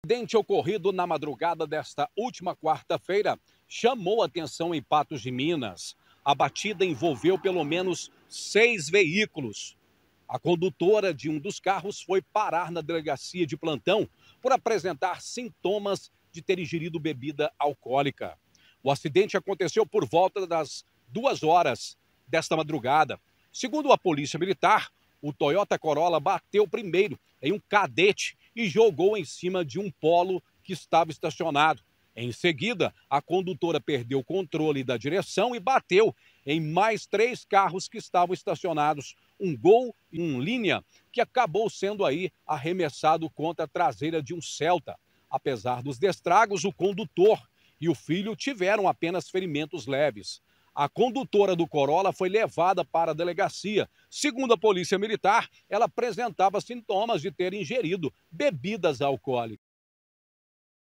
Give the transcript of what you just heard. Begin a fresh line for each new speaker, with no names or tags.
O acidente ocorrido na madrugada desta última quarta-feira chamou atenção em Patos de Minas. A batida envolveu pelo menos seis veículos. A condutora de um dos carros foi parar na delegacia de plantão por apresentar sintomas de ter ingerido bebida alcoólica. O acidente aconteceu por volta das duas horas desta madrugada. Segundo a Polícia Militar, o Toyota Corolla bateu primeiro em um cadete e jogou em cima de um polo que estava estacionado. Em seguida, a condutora perdeu o controle da direção e bateu em mais três carros que estavam estacionados, um Gol e um Linha, que acabou sendo aí arremessado contra a traseira de um Celta. Apesar dos destragos, o condutor e o filho tiveram apenas ferimentos leves. A condutora do Corolla foi levada para a delegacia. Segundo a Polícia Militar, ela apresentava sintomas de ter ingerido bebidas alcoólicas.